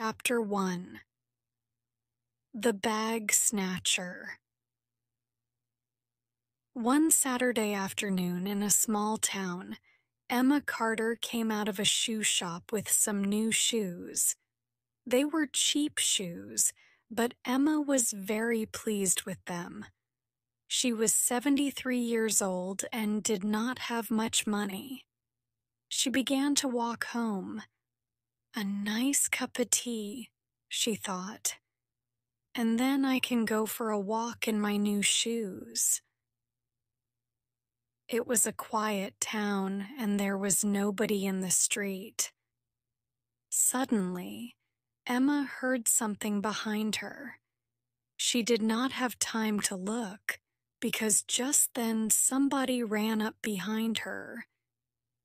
Chapter 1 The Bag Snatcher One Saturday afternoon in a small town, Emma Carter came out of a shoe shop with some new shoes. They were cheap shoes, but Emma was very pleased with them. She was 73 years old and did not have much money. She began to walk home a nice cup of tea, she thought, and then I can go for a walk in my new shoes. It was a quiet town and there was nobody in the street. Suddenly, Emma heard something behind her. She did not have time to look because just then somebody ran up behind her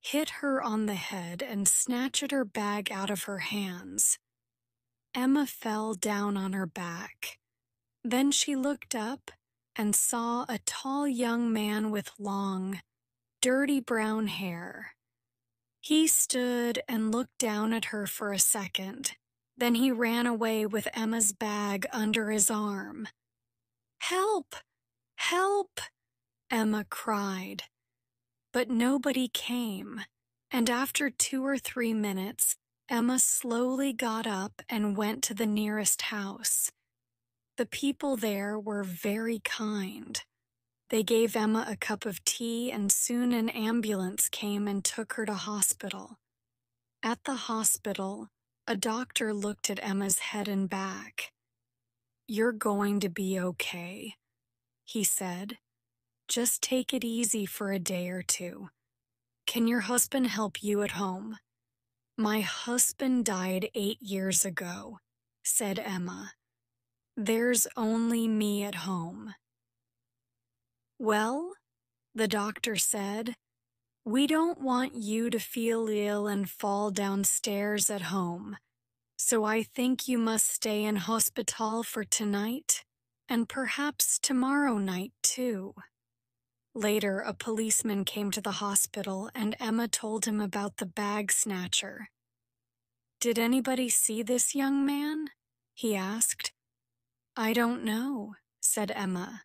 hit her on the head, and snatched her bag out of her hands. Emma fell down on her back. Then she looked up and saw a tall young man with long, dirty brown hair. He stood and looked down at her for a second. Then he ran away with Emma's bag under his arm. Help! Help! Emma cried. But nobody came, and after two or three minutes, Emma slowly got up and went to the nearest house. The people there were very kind. They gave Emma a cup of tea, and soon an ambulance came and took her to hospital. At the hospital, a doctor looked at Emma's head and back. You're going to be okay, he said. Just take it easy for a day or two. Can your husband help you at home? My husband died eight years ago, said Emma. There's only me at home. Well, the doctor said, we don't want you to feel ill and fall downstairs at home, so I think you must stay in hospital for tonight and perhaps tomorrow night too. Later, a policeman came to the hospital and Emma told him about the bag snatcher. Did anybody see this young man? he asked. I don't know, said Emma,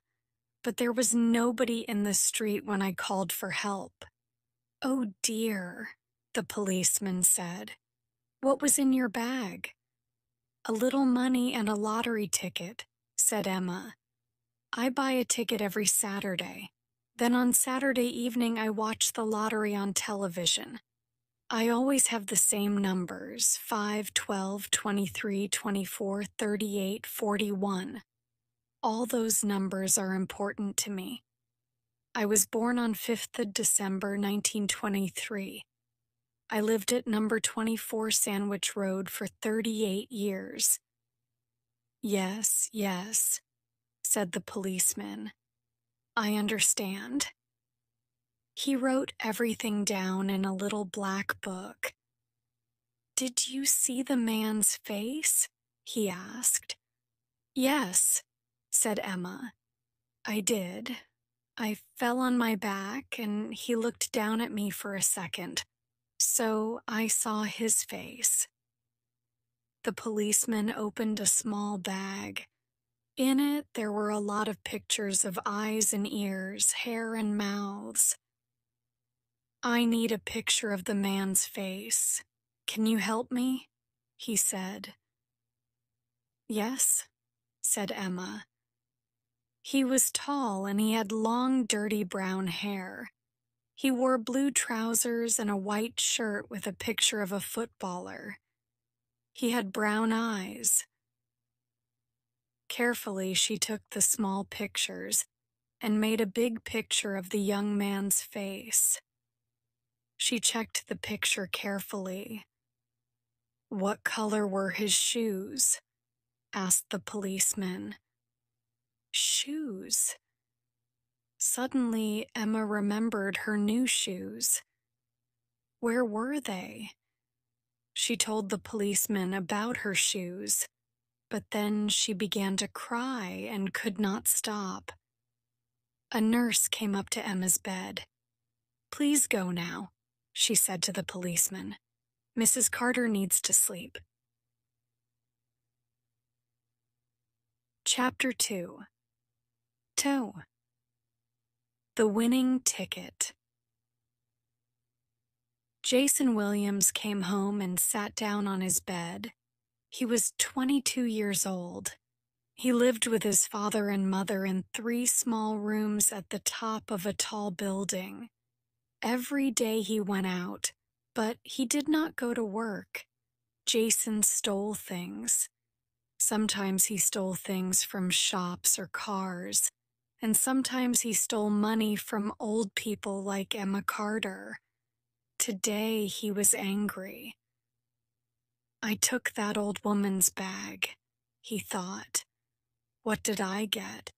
but there was nobody in the street when I called for help. Oh dear, the policeman said. What was in your bag? A little money and a lottery ticket, said Emma. I buy a ticket every Saturday. Then on Saturday evening, I watch the lottery on television. I always have the same numbers 5, 12, 23, 24, 38, 41. All those numbers are important to me. I was born on 5th of December 1923. I lived at number 24 Sandwich Road for 38 years. Yes, yes, said the policeman. I understand. He wrote everything down in a little black book. Did you see the man's face? he asked. Yes, said Emma. I did. I fell on my back and he looked down at me for a second, so I saw his face. The policeman opened a small bag. In it, there were a lot of pictures of eyes and ears, hair and mouths. I need a picture of the man's face. Can you help me? He said. Yes, said Emma. He was tall and he had long, dirty brown hair. He wore blue trousers and a white shirt with a picture of a footballer. He had brown eyes. Carefully, she took the small pictures and made a big picture of the young man's face. She checked the picture carefully. What color were his shoes? asked the policeman. Shoes. Suddenly, Emma remembered her new shoes. Where were they? She told the policeman about her shoes but then she began to cry and could not stop. A nurse came up to Emma's bed. Please go now, she said to the policeman. Mrs. Carter needs to sleep. Chapter 2 Toe The Winning Ticket Jason Williams came home and sat down on his bed. He was 22 years old. He lived with his father and mother in three small rooms at the top of a tall building. Every day he went out, but he did not go to work. Jason stole things. Sometimes he stole things from shops or cars, and sometimes he stole money from old people like Emma Carter. Today he was angry. I took that old woman's bag, he thought. What did I get?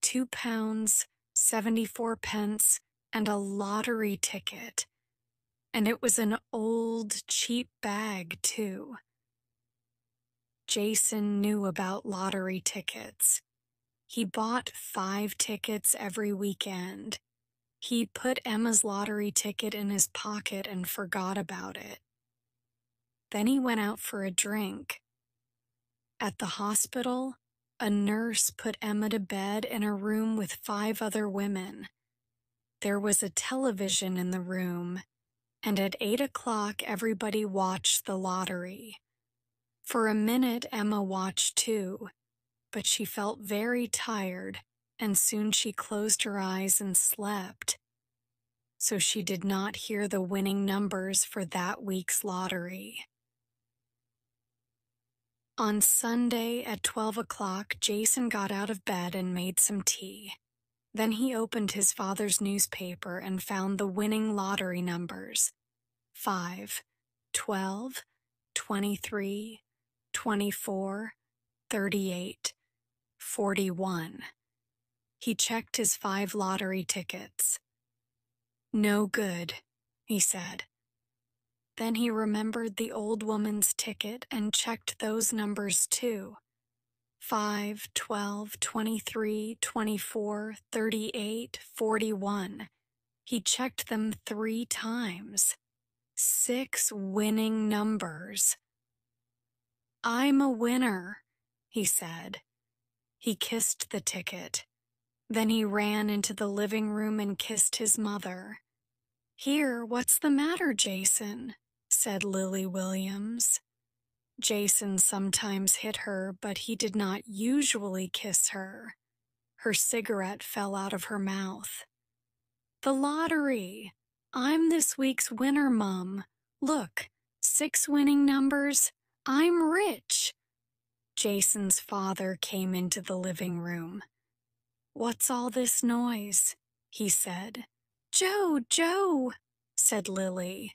Two pounds, seventy four pence, and a lottery ticket. And it was an old, cheap bag, too. Jason knew about lottery tickets. He bought five tickets every weekend. He put Emma's lottery ticket in his pocket and forgot about it. Then he went out for a drink. At the hospital, a nurse put Emma to bed in a room with five other women. There was a television in the room, and at eight o'clock, everybody watched the lottery. For a minute, Emma watched too, but she felt very tired, and soon she closed her eyes and slept. So she did not hear the winning numbers for that week's lottery. On Sunday at 12 o'clock, Jason got out of bed and made some tea. Then he opened his father's newspaper and found the winning lottery numbers 5, 12, 23, 24, 38, 41. He checked his five lottery tickets. No good, he said. Then he remembered the old woman's ticket and checked those numbers too. 5, 12, 23, 24, 38, 41. He checked them three times. Six winning numbers. I'm a winner, he said. He kissed the ticket. Then he ran into the living room and kissed his mother. Here, what's the matter, Jason? said Lily Williams. Jason sometimes hit her, but he did not usually kiss her. Her cigarette fell out of her mouth. The lottery! I'm this week's winner, Mum. Look, six winning numbers. I'm rich. Jason's father came into the living room. What's all this noise? he said. Joe, Joe, said Lily.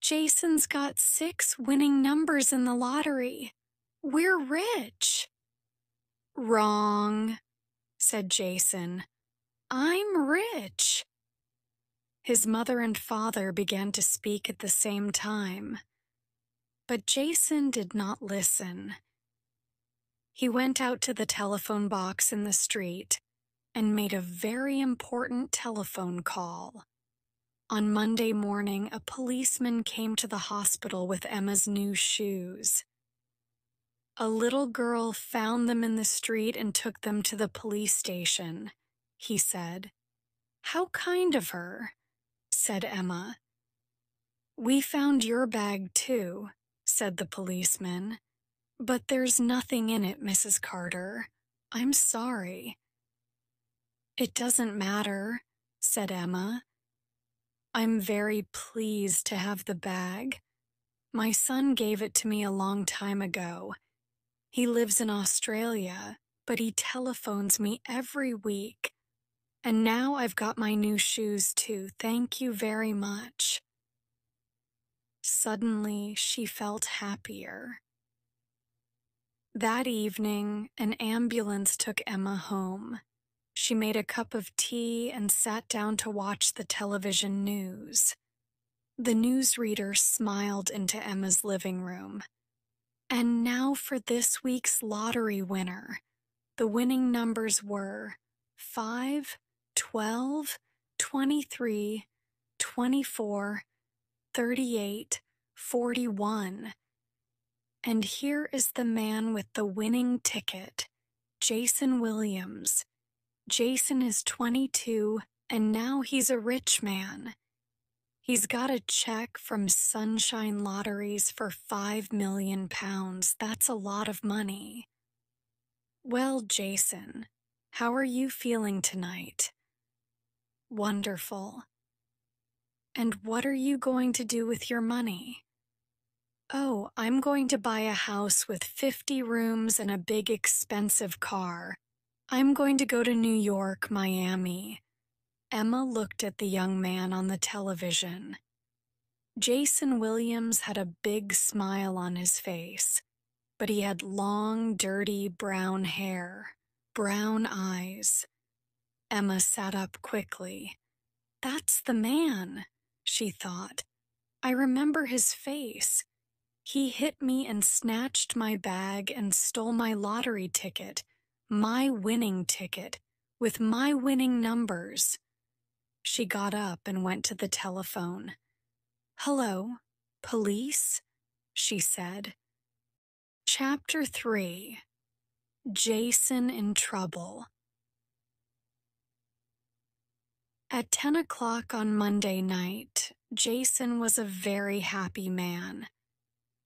Jason's got six winning numbers in the lottery. We're rich. Wrong, said Jason. I'm rich. His mother and father began to speak at the same time. But Jason did not listen. He went out to the telephone box in the street and made a very important telephone call. On Monday morning, a policeman came to the hospital with Emma's new shoes. A little girl found them in the street and took them to the police station, he said. How kind of her, said Emma. We found your bag too, said the policeman. But there's nothing in it, Mrs. Carter. I'm sorry. It doesn't matter, said Emma. I'm very pleased to have the bag. My son gave it to me a long time ago. He lives in Australia, but he telephones me every week. And now I've got my new shoes too, thank you very much. Suddenly, she felt happier. That evening, an ambulance took Emma home. She made a cup of tea and sat down to watch the television news. The newsreader smiled into Emma's living room. And now for this week's lottery winner. The winning numbers were 5, 12, 23, 24, 38, 41. And here is the man with the winning ticket, Jason Williams. Jason is 22 and now he's a rich man. He's got a check from Sunshine Lotteries for 5 million pounds. That's a lot of money. Well, Jason, how are you feeling tonight? Wonderful. And what are you going to do with your money? Oh, I'm going to buy a house with 50 rooms and a big expensive car. I'm going to go to New York, Miami. Emma looked at the young man on the television. Jason Williams had a big smile on his face, but he had long, dirty brown hair, brown eyes. Emma sat up quickly. That's the man, she thought. I remember his face. He hit me and snatched my bag and stole my lottery ticket my winning ticket with my winning numbers. She got up and went to the telephone. Hello, police? she said. Chapter 3 Jason in Trouble At 10 o'clock on Monday night, Jason was a very happy man.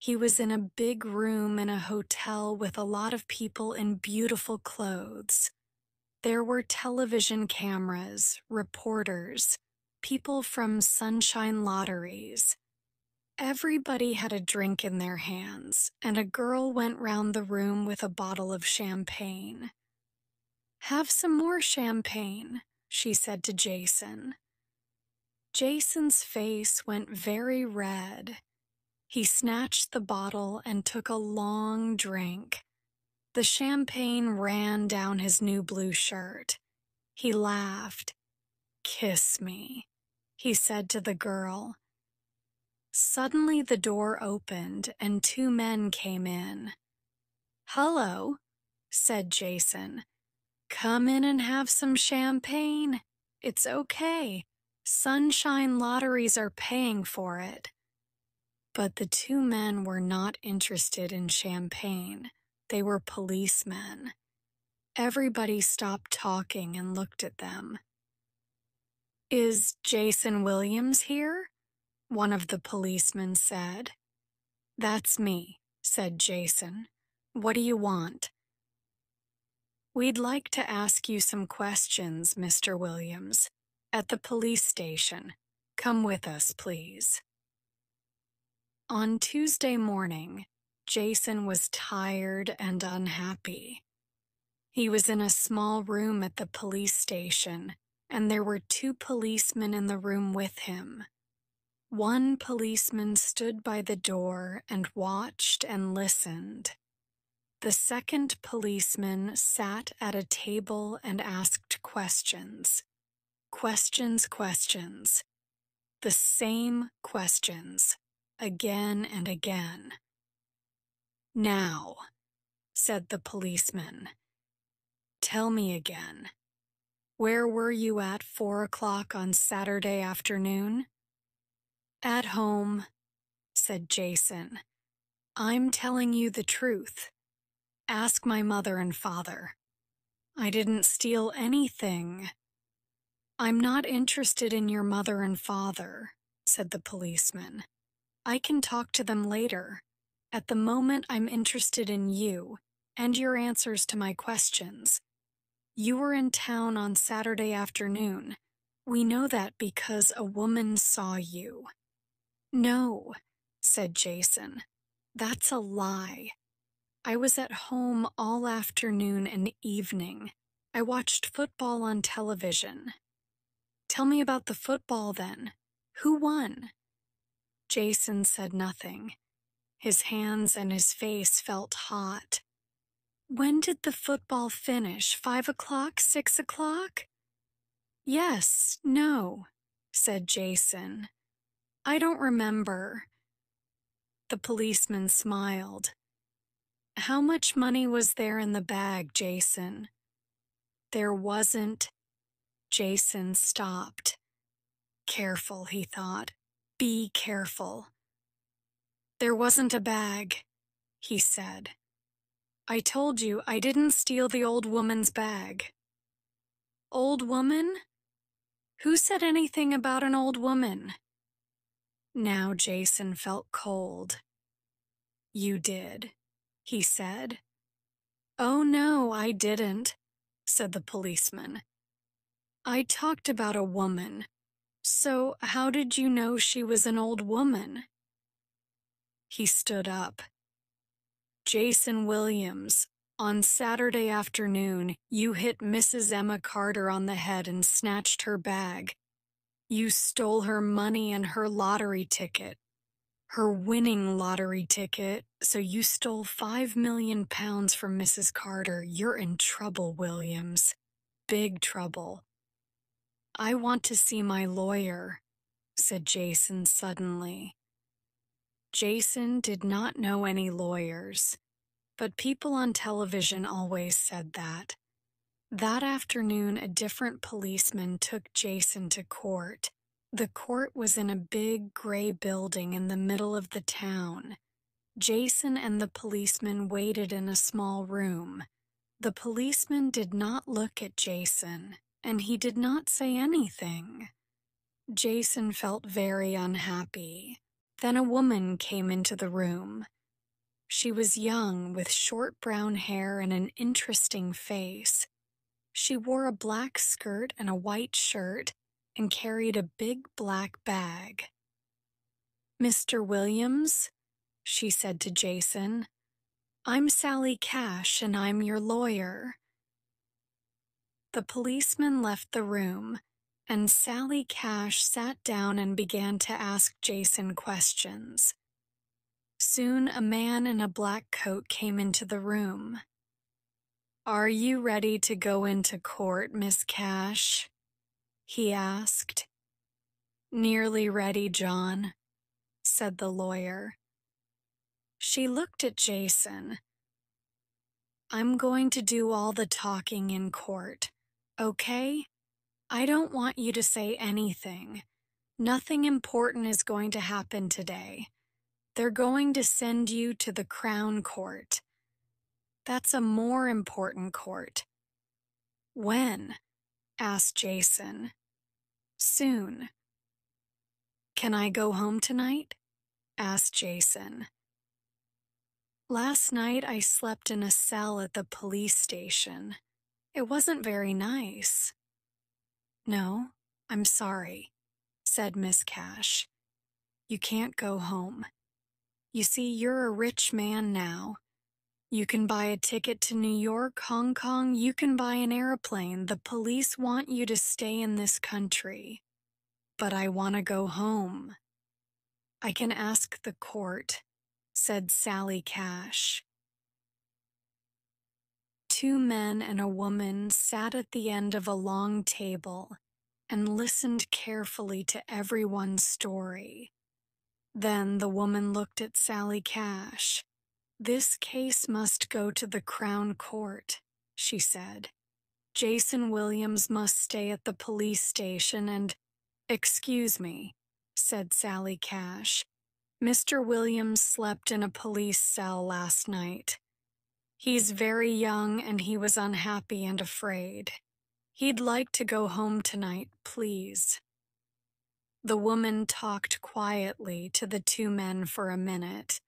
He was in a big room in a hotel with a lot of people in beautiful clothes. There were television cameras, reporters, people from sunshine lotteries. Everybody had a drink in their hands, and a girl went round the room with a bottle of champagne. Have some more champagne, she said to Jason. Jason's face went very red. He snatched the bottle and took a long drink. The champagne ran down his new blue shirt. He laughed. Kiss me, he said to the girl. Suddenly the door opened and two men came in. Hello, said Jason. Come in and have some champagne. It's okay. Sunshine lotteries are paying for it. But the two men were not interested in champagne. They were policemen. Everybody stopped talking and looked at them. Is Jason Williams here? One of the policemen said. That's me, said Jason. What do you want? We'd like to ask you some questions, Mr. Williams, at the police station. Come with us, please. On Tuesday morning, Jason was tired and unhappy. He was in a small room at the police station, and there were two policemen in the room with him. One policeman stood by the door and watched and listened. The second policeman sat at a table and asked questions. Questions, questions. The same questions again and again. Now, said the policeman, tell me again. Where were you at four o'clock on Saturday afternoon? At home, said Jason. I'm telling you the truth. Ask my mother and father. I didn't steal anything. I'm not interested in your mother and father, said the policeman. I can talk to them later. At the moment, I'm interested in you and your answers to my questions. You were in town on Saturday afternoon. We know that because a woman saw you. No, said Jason. That's a lie. I was at home all afternoon and evening. I watched football on television. Tell me about the football then. Who won? Jason said nothing. His hands and his face felt hot. When did the football finish? Five o'clock? Six o'clock? Yes, no, said Jason. I don't remember. The policeman smiled. How much money was there in the bag, Jason? There wasn't. Jason stopped. Careful, he thought. Be careful. There wasn't a bag, he said. I told you I didn't steal the old woman's bag. Old woman? Who said anything about an old woman? Now Jason felt cold. You did, he said. Oh no, I didn't, said the policeman. I talked about a woman. So how did you know she was an old woman? He stood up. Jason Williams, on Saturday afternoon, you hit Mrs. Emma Carter on the head and snatched her bag. You stole her money and her lottery ticket. Her winning lottery ticket, so you stole five million pounds from Mrs. Carter. You're in trouble, Williams. Big trouble. I want to see my lawyer, said Jason suddenly. Jason did not know any lawyers, but people on television always said that. That afternoon, a different policeman took Jason to court. The court was in a big gray building in the middle of the town. Jason and the policeman waited in a small room. The policeman did not look at Jason and he did not say anything. Jason felt very unhappy. Then a woman came into the room. She was young, with short brown hair and an interesting face. She wore a black skirt and a white shirt and carried a big black bag. Mr. Williams, she said to Jason, I'm Sally Cash and I'm your lawyer. The policeman left the room, and Sally Cash sat down and began to ask Jason questions. Soon a man in a black coat came into the room. Are you ready to go into court, Miss Cash? he asked. Nearly ready, John, said the lawyer. She looked at Jason. I'm going to do all the talking in court, okay? I don't want you to say anything. Nothing important is going to happen today. They're going to send you to the Crown Court. That's a more important court. When? asked Jason. Soon. Can I go home tonight? asked Jason. Last night I slept in a cell at the police station. It wasn't very nice. No, I'm sorry, said Miss Cash. You can't go home. You see, you're a rich man now. You can buy a ticket to New York, Hong Kong, you can buy an airplane. The police want you to stay in this country. But I want to go home. I can ask the court, said Sally Cash two men and a woman sat at the end of a long table and listened carefully to everyone's story. Then the woman looked at Sally Cash. This case must go to the Crown Court, she said. Jason Williams must stay at the police station and, excuse me, said Sally Cash. Mr. Williams slept in a police cell last night. He's very young and he was unhappy and afraid. He'd like to go home tonight, please. The woman talked quietly to the two men for a minute.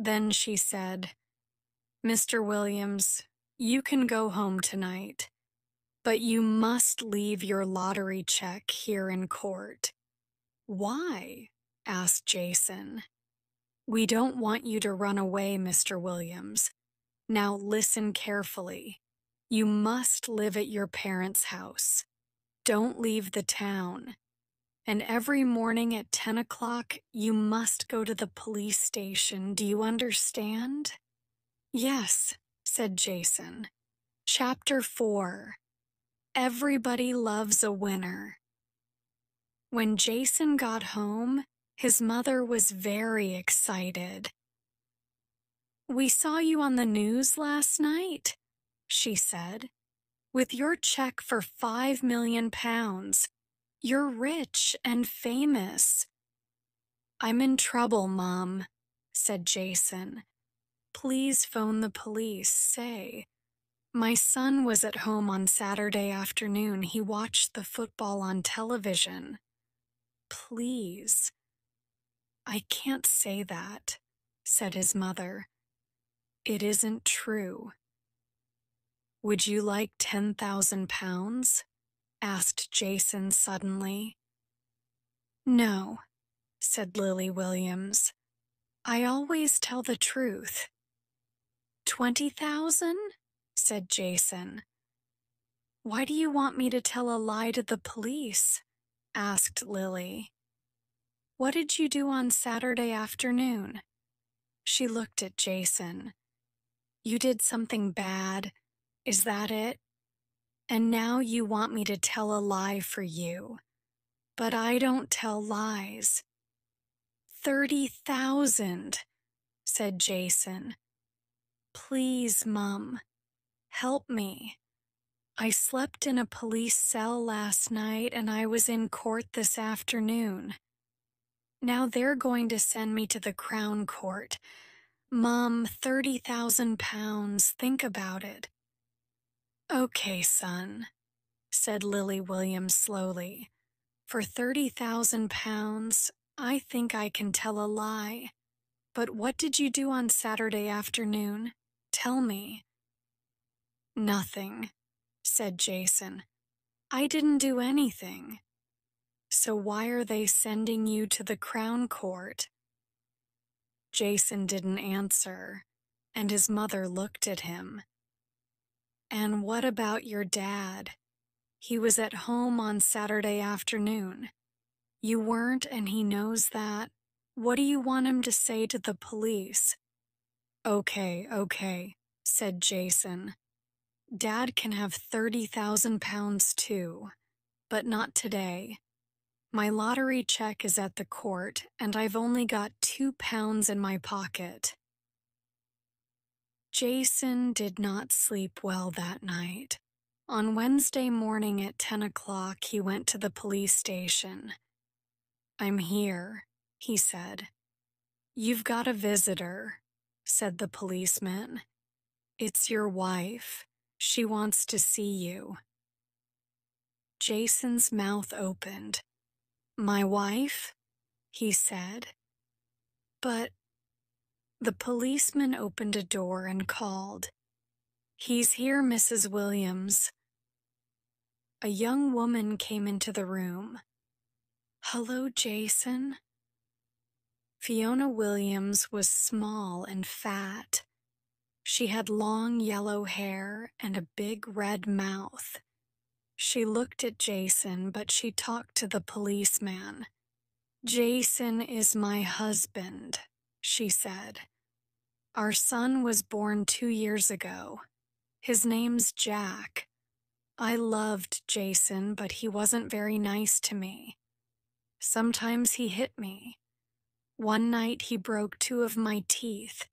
Then she said, Mr. Williams, you can go home tonight, but you must leave your lottery check here in court. Why? asked Jason. We don't want you to run away, Mr. Williams. Now listen carefully. You must live at your parents' house. Don't leave the town. And every morning at 10 o'clock, you must go to the police station. Do you understand? Yes, said Jason. Chapter 4 Everybody Loves a Winner. When Jason got home, his mother was very excited. We saw you on the news last night, she said. With your check for five million pounds, you're rich and famous. I'm in trouble, Mom, said Jason. Please phone the police, say. My son was at home on Saturday afternoon. He watched the football on television. Please. I can't say that, said his mother. It isn't true. Would you like 10,000 pounds? asked Jason suddenly. No, said Lily Williams. I always tell the truth. 20,000? said Jason. Why do you want me to tell a lie to the police? asked Lily. What did you do on Saturday afternoon? She looked at Jason. You did something bad. Is that it? And now you want me to tell a lie for you. But I don't tell lies. 30,000, said Jason. Please, Mum, help me. I slept in a police cell last night and I was in court this afternoon. Now they're going to send me to the Crown Court Mom, 30,000 pounds, think about it. Okay, son, said Lily Williams slowly. For 30,000 pounds, I think I can tell a lie. But what did you do on Saturday afternoon? Tell me. Nothing, said Jason. I didn't do anything. So why are they sending you to the Crown Court? Jason didn't answer, and his mother looked at him. And what about your dad? He was at home on Saturday afternoon. You weren't, and he knows that. What do you want him to say to the police? Okay, okay, said Jason. Dad can have 30,000 pounds too, but not today. My lottery check is at the court, and I've only got two pounds in my pocket. Jason did not sleep well that night. On Wednesday morning at 10 o'clock, he went to the police station. I'm here, he said. You've got a visitor, said the policeman. It's your wife. She wants to see you. Jason's mouth opened. My wife, he said. But the policeman opened a door and called. He's here, Mrs. Williams. A young woman came into the room. Hello, Jason. Fiona Williams was small and fat. She had long yellow hair and a big red mouth. She looked at Jason, but she talked to the policeman. Jason is my husband, she said. Our son was born two years ago. His name's Jack. I loved Jason, but he wasn't very nice to me. Sometimes he hit me. One night he broke two of my teeth.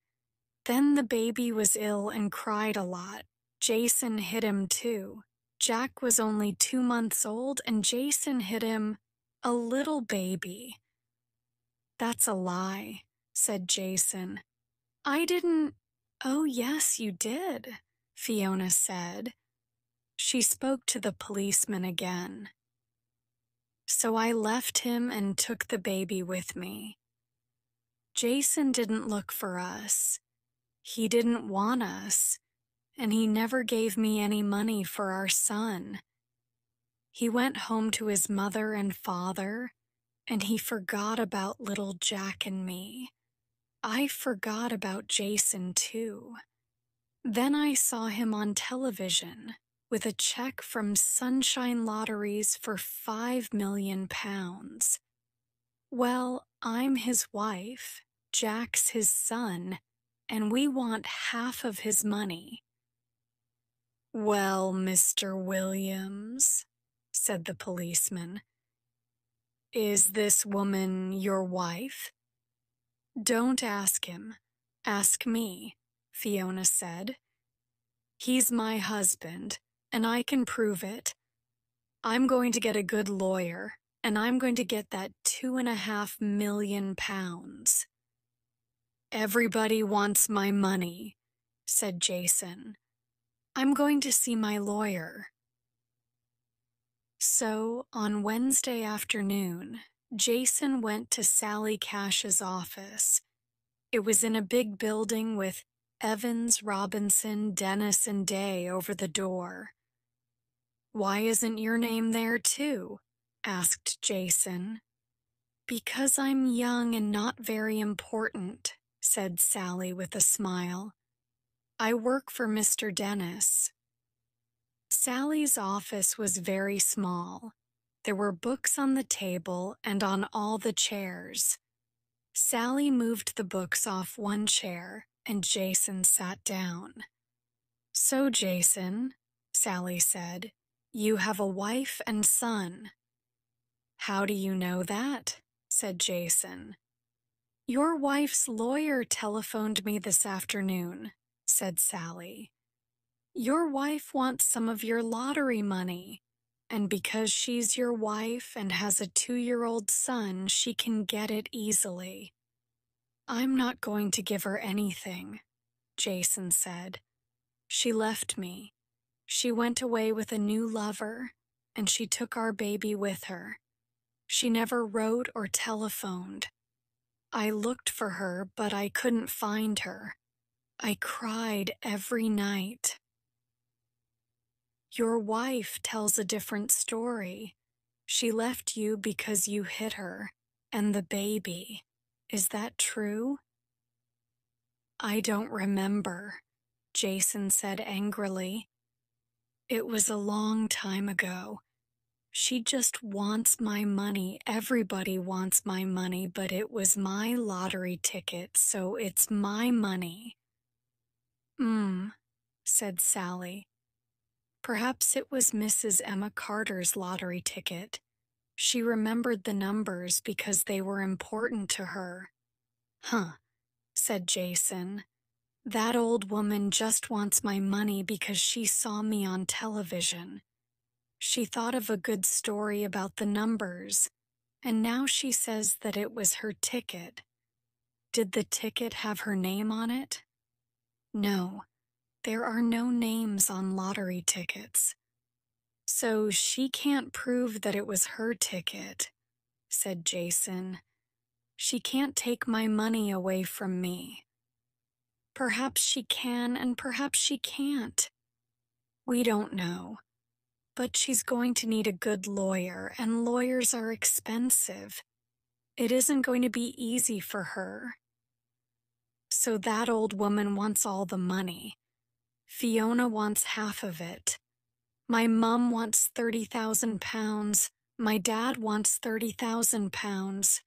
Then the baby was ill and cried a lot. Jason hit him too. Jack was only two months old and Jason hit him a little baby. That's a lie, said Jason. I didn't. Oh, yes, you did, Fiona said. She spoke to the policeman again. So I left him and took the baby with me. Jason didn't look for us. He didn't want us and he never gave me any money for our son. He went home to his mother and father, and he forgot about little Jack and me. I forgot about Jason, too. Then I saw him on television with a check from Sunshine Lotteries for five million pounds. Well, I'm his wife, Jack's his son, and we want half of his money. Well, Mr. Williams, said the policeman, is this woman your wife? Don't ask him. Ask me, Fiona said. He's my husband, and I can prove it. I'm going to get a good lawyer, and I'm going to get that two and a half million pounds. Everybody wants my money, said Jason. I'm going to see my lawyer. So, on Wednesday afternoon, Jason went to Sally Cash's office. It was in a big building with Evans, Robinson, Dennis, and Day over the door. Why isn't your name there, too? asked Jason. Because I'm young and not very important, said Sally with a smile. I work for Mr. Dennis. Sally's office was very small. There were books on the table and on all the chairs. Sally moved the books off one chair and Jason sat down. So, Jason, Sally said, you have a wife and son. How do you know that? said Jason. Your wife's lawyer telephoned me this afternoon, said Sally. Your wife wants some of your lottery money, and because she's your wife and has a two year old son, she can get it easily. I'm not going to give her anything, Jason said. She left me. She went away with a new lover, and she took our baby with her. She never wrote or telephoned. I looked for her, but I couldn't find her. I cried every night. Your wife tells a different story. She left you because you hit her and the baby. Is that true? I don't remember, Jason said angrily. It was a long time ago. She just wants my money. Everybody wants my money, but it was my lottery ticket, so it's my money. Hmm," said Sally. Perhaps it was Mrs. Emma Carter's lottery ticket. She remembered the numbers because they were important to her. Huh, said Jason. That old woman just wants my money because she saw me on television. She thought of a good story about the numbers, and now she says that it was her ticket. Did the ticket have her name on it? No, there are no names on lottery tickets. So she can't prove that it was her ticket, said Jason. She can't take my money away from me. Perhaps she can and perhaps she can't. We don't know. But she's going to need a good lawyer, and lawyers are expensive. It isn't going to be easy for her. So that old woman wants all the money. Fiona wants half of it. My mum wants 30,000 pounds. My dad wants 30,000 pounds.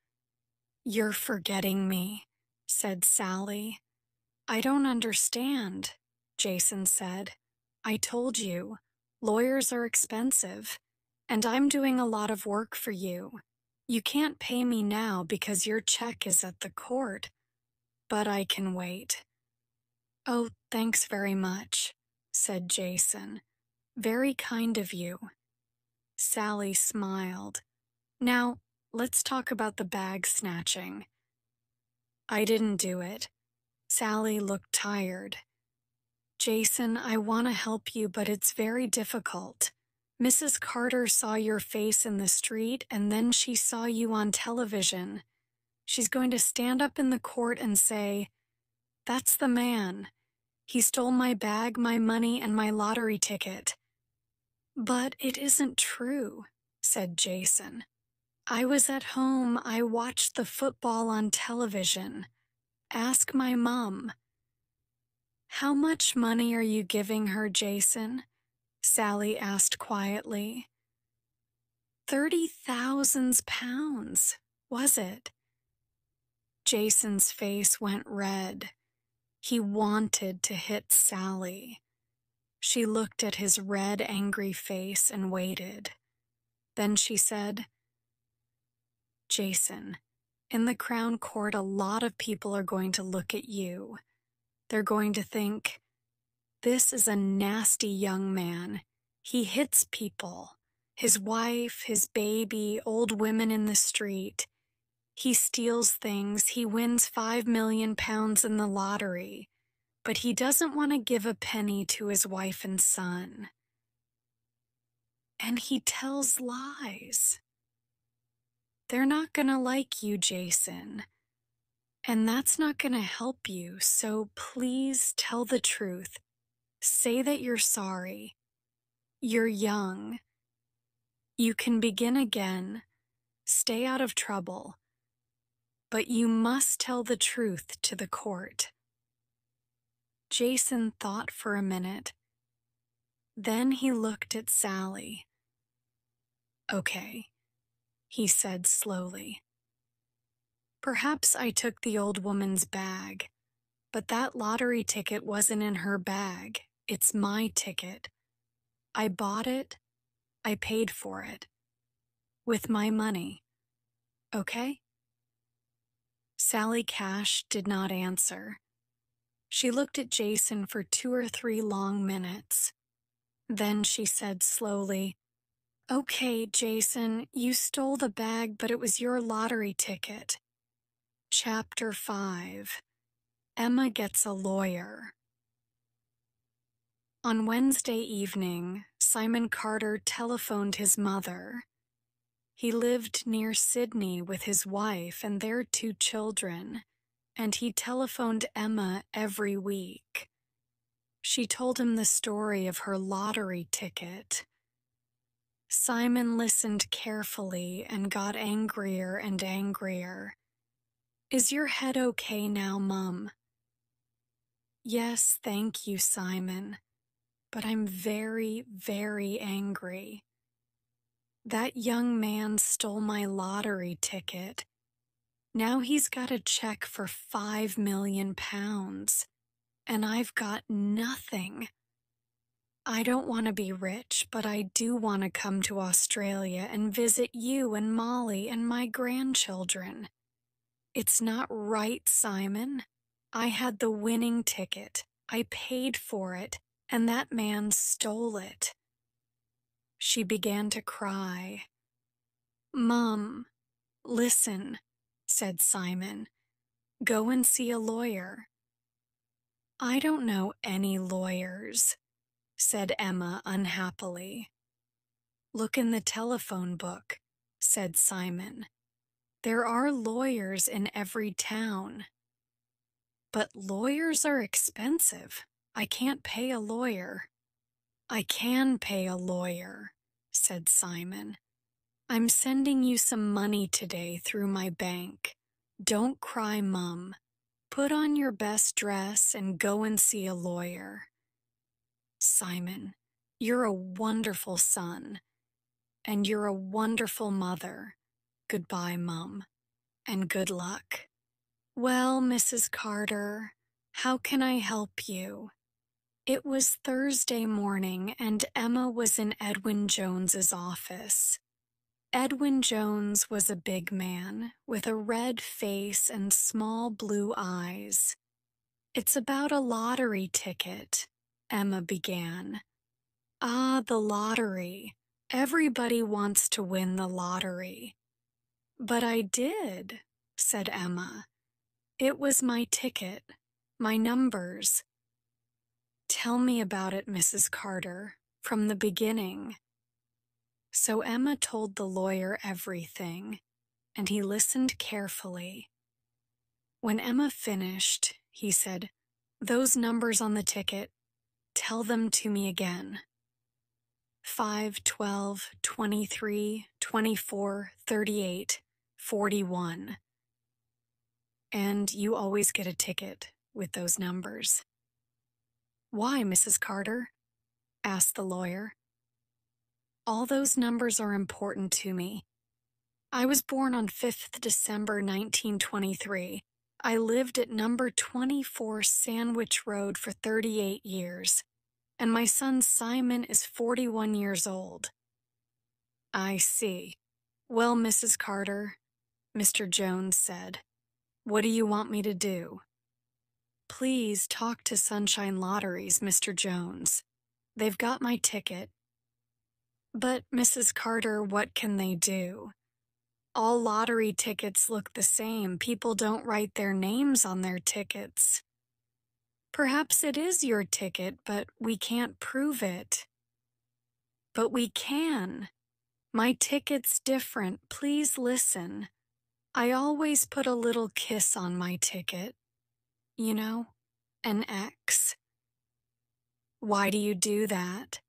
You're forgetting me, said Sally. I don't understand, Jason said. I told you, lawyers are expensive, and I'm doing a lot of work for you. You can't pay me now because your check is at the court, but I can wait. Oh, thanks very much, said Jason. Very kind of you. Sally smiled. Now, let's talk about the bag snatching. I didn't do it. Sally looked tired. Jason, I want to help you, but it's very difficult. Mrs. Carter saw your face in the street and then she saw you on television. She's going to stand up in the court and say, That's the man. He stole my bag, my money, and my lottery ticket. But it isn't true, said Jason. I was at home. I watched the football on television. Ask my mom. How much money are you giving her, Jason? Sally asked quietly. Thirty thousands pounds, was it? Jason's face went red. He wanted to hit Sally. She looked at his red, angry face and waited. Then she said, Jason, in the Crown Court, a lot of people are going to look at you. They're going to think, this is a nasty young man. He hits people his wife, his baby, old women in the street. He steals things, he wins five million pounds in the lottery, but he doesn't want to give a penny to his wife and son. And he tells lies. They're not going to like you, Jason. And that's not going to help you, so please tell the truth. Say that you're sorry. You're young. You can begin again. Stay out of trouble but you must tell the truth to the court. Jason thought for a minute. Then he looked at Sally. Okay, he said slowly. Perhaps I took the old woman's bag, but that lottery ticket wasn't in her bag. It's my ticket. I bought it. I paid for it. With my money. Okay? Sally Cash did not answer. She looked at Jason for two or three long minutes. Then she said slowly, Okay, Jason, you stole the bag, but it was your lottery ticket. Chapter 5 Emma Gets a Lawyer On Wednesday evening, Simon Carter telephoned his mother. He lived near Sydney with his wife and their two children, and he telephoned Emma every week. She told him the story of her lottery ticket. Simon listened carefully and got angrier and angrier. Is your head okay now, Mum? Yes, thank you, Simon, but I'm very, very angry. That young man stole my lottery ticket. Now he's got a check for five million pounds, and I've got nothing. I don't want to be rich, but I do want to come to Australia and visit you and Molly and my grandchildren. It's not right, Simon. I had the winning ticket. I paid for it, and that man stole it. She began to cry. Mum, listen, said Simon. Go and see a lawyer. I don't know any lawyers, said Emma unhappily. Look in the telephone book, said Simon. There are lawyers in every town. But lawyers are expensive. I can't pay a lawyer. I can pay a lawyer said Simon. I'm sending you some money today through my bank. Don't cry, Mum. Put on your best dress and go and see a lawyer. Simon, you're a wonderful son. And you're a wonderful mother. Goodbye, Mum. And good luck. Well, Mrs. Carter, how can I help you? It was Thursday morning, and Emma was in Edwin Jones's office. Edwin Jones was a big man with a red face and small blue eyes. It's about a lottery ticket, Emma began. Ah, the lottery. Everybody wants to win the lottery. But I did, said Emma. It was my ticket, my numbers. Tell me about it, Mrs. Carter, from the beginning. So Emma told the lawyer everything, and he listened carefully. When Emma finished, he said, Those numbers on the ticket, tell them to me again. 5, 12, 23, 24, 38, 41. And you always get a ticket with those numbers. Why, Mrs. Carter? asked the lawyer. All those numbers are important to me. I was born on 5th December 1923. I lived at number 24 Sandwich Road for 38 years, and my son Simon is 41 years old. I see. Well, Mrs. Carter, Mr. Jones said, what do you want me to do? Please talk to Sunshine Lotteries, Mr. Jones. They've got my ticket. But, Mrs. Carter, what can they do? All lottery tickets look the same. People don't write their names on their tickets. Perhaps it is your ticket, but we can't prove it. But we can. My ticket's different. Please listen. I always put a little kiss on my ticket you know? An ex. Why do you do that?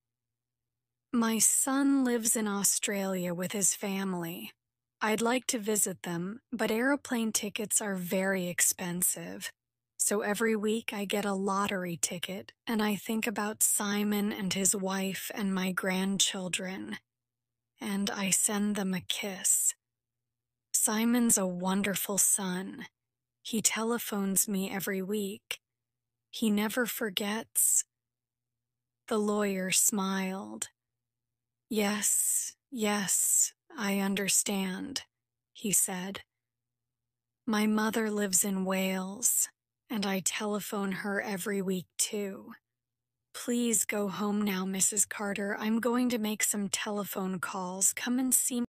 My son lives in Australia with his family. I'd like to visit them, but aeroplane tickets are very expensive. So every week I get a lottery ticket and I think about Simon and his wife and my grandchildren. And I send them a kiss. Simon's a wonderful son. He telephones me every week. He never forgets. The lawyer smiled. Yes, yes, I understand, he said. My mother lives in Wales, and I telephone her every week too. Please go home now, Mrs. Carter. I'm going to make some telephone calls. Come and see me.